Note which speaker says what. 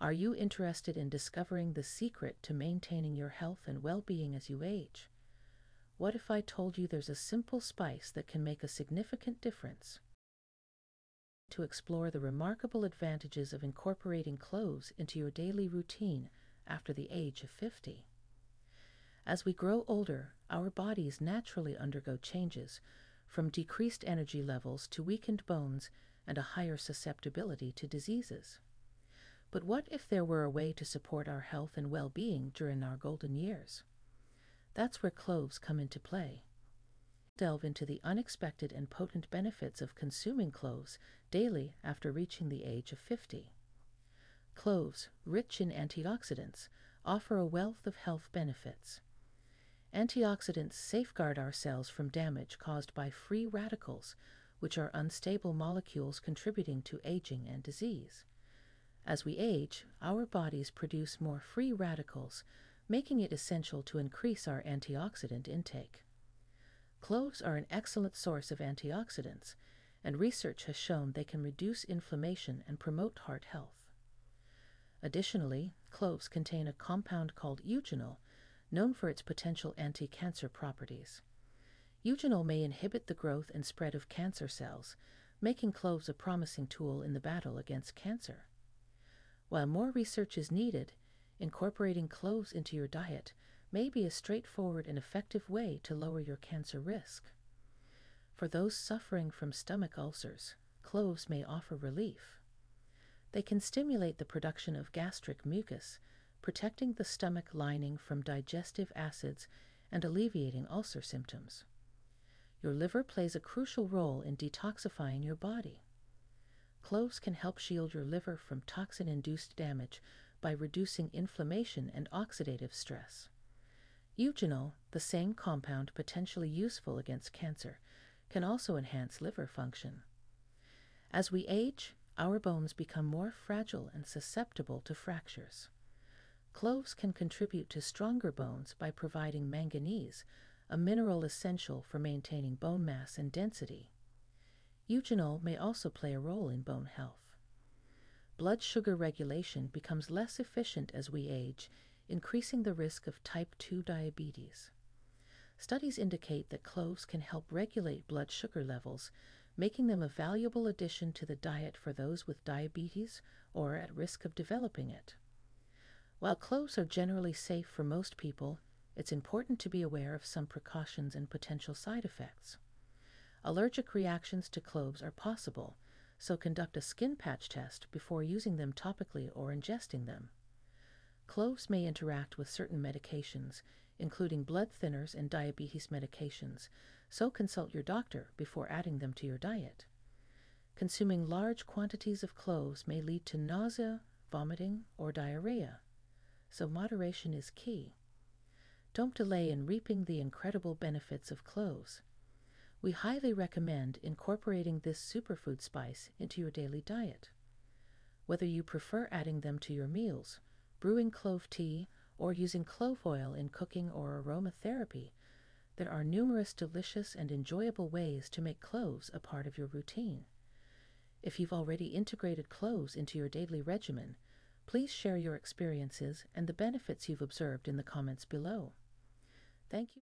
Speaker 1: Are you interested in discovering the secret to maintaining your health and well being as you age? What if I told you there's a simple spice that can make a significant difference? To explore the remarkable advantages of incorporating cloves into your daily routine after the age of 50. As we grow older, our bodies naturally undergo changes, from decreased energy levels to weakened bones and a higher susceptibility to diseases. But what if there were a way to support our health and well being during our golden years? That's where cloves come into play. Delve into the unexpected and potent benefits of consuming cloves daily after reaching the age of 50. Cloves, rich in antioxidants, offer a wealth of health benefits. Antioxidants safeguard our cells from damage caused by free radicals, which are unstable molecules contributing to aging and disease. As we age, our bodies produce more free radicals, making it essential to increase our antioxidant intake. Cloves are an excellent source of antioxidants, and research has shown they can reduce inflammation and promote heart health. Additionally, cloves contain a compound called eugenol, known for its potential anti-cancer properties. Eugenol may inhibit the growth and spread of cancer cells, making cloves a promising tool in the battle against cancer. While more research is needed, incorporating cloves into your diet may be a straightforward and effective way to lower your cancer risk. For those suffering from stomach ulcers, cloves may offer relief. They can stimulate the production of gastric mucus, protecting the stomach lining from digestive acids and alleviating ulcer symptoms. Your liver plays a crucial role in detoxifying your body. Cloves can help shield your liver from toxin induced damage by reducing inflammation and oxidative stress. Eugenol, the same compound potentially useful against cancer, can also enhance liver function. As we age, our bones become more fragile and susceptible to fractures. Cloves can contribute to stronger bones by providing manganese, a mineral essential for maintaining bone mass and density. Eugenol may also play a role in bone health. Blood sugar regulation becomes less efficient as we age, increasing the risk of type 2 diabetes. Studies indicate that cloves can help regulate blood sugar levels, making them a valuable addition to the diet for those with diabetes or at risk of developing it. While cloves are generally safe for most people, it's important to be aware of some precautions and potential side effects. Allergic reactions to cloves are possible, so conduct a skin patch test before using them topically or ingesting them. Cloves may interact with certain medications, including blood thinners and diabetes medications, so consult your doctor before adding them to your diet. Consuming large quantities of cloves may lead to nausea, vomiting, or diarrhea, so moderation is key. Don't delay in reaping the incredible benefits of cloves we highly recommend incorporating this superfood spice into your daily diet. Whether you prefer adding them to your meals, brewing clove tea, or using clove oil in cooking or aromatherapy, there are numerous delicious and enjoyable ways to make cloves a part of your routine. If you've already integrated cloves into your daily regimen, please share your experiences and the benefits you've observed in the comments below. Thank you.